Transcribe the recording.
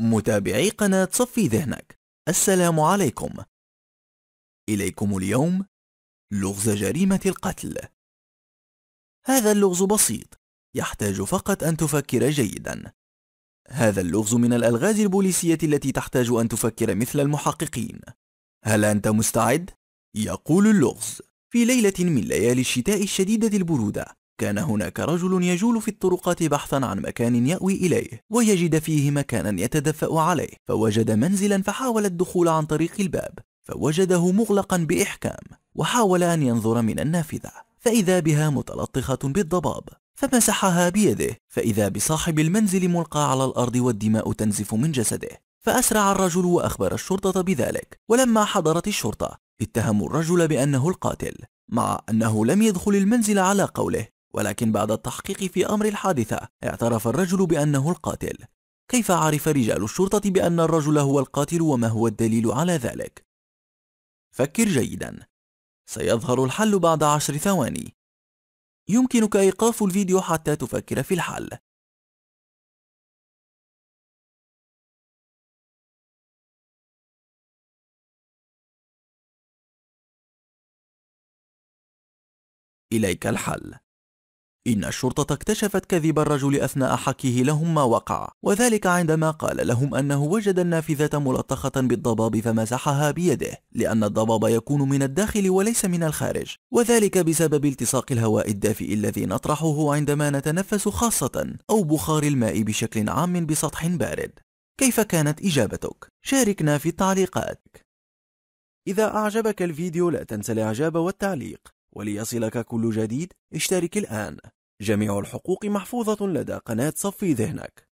متابعي قناة صفي ذهنك السلام عليكم إليكم اليوم لغز جريمة القتل هذا اللغز بسيط يحتاج فقط أن تفكر جيدا هذا اللغز من الألغاز البوليسية التي تحتاج أن تفكر مثل المحققين هل أنت مستعد؟ يقول اللغز في ليلة من ليالي الشتاء الشديدة البرودة كان هناك رجل يجول في الطرقات بحثا عن مكان يأوي إليه ويجد فيه مكانا يتدفأ عليه فوجد منزلا فحاول الدخول عن طريق الباب فوجده مغلقا بإحكام وحاول أن ينظر من النافذة فإذا بها متلطخة بالضباب فمسحها بيده فإذا بصاحب المنزل ملقى على الأرض والدماء تنزف من جسده فأسرع الرجل وأخبر الشرطة بذلك ولما حضرت الشرطة اتهموا الرجل بأنه القاتل مع أنه لم يدخل المنزل على قوله ولكن بعد التحقيق في أمر الحادثة اعترف الرجل بأنه القاتل كيف عرف رجال الشرطة بأن الرجل هو القاتل وما هو الدليل على ذلك؟ فكر جيدا سيظهر الحل بعد عشر ثواني يمكنك إيقاف الفيديو حتى تفكر في الحل إليك الحل إن الشرطة اكتشفت كذب الرجل أثناء حكيه لهم ما وقع وذلك عندما قال لهم أنه وجد النافذة ملطخة بالضباب فمسحها بيده لأن الضباب يكون من الداخل وليس من الخارج وذلك بسبب التصاق الهواء الدافئ الذي نطرحه عندما نتنفس خاصة أو بخار الماء بشكل عام بسطح بارد كيف كانت إجابتك؟ شاركنا في التعليقات إذا أعجبك الفيديو لا تنسى الإعجاب والتعليق وليصلك كل جديد اشترك الآن جميع الحقوق محفوظة لدى قناة صفي ذهنك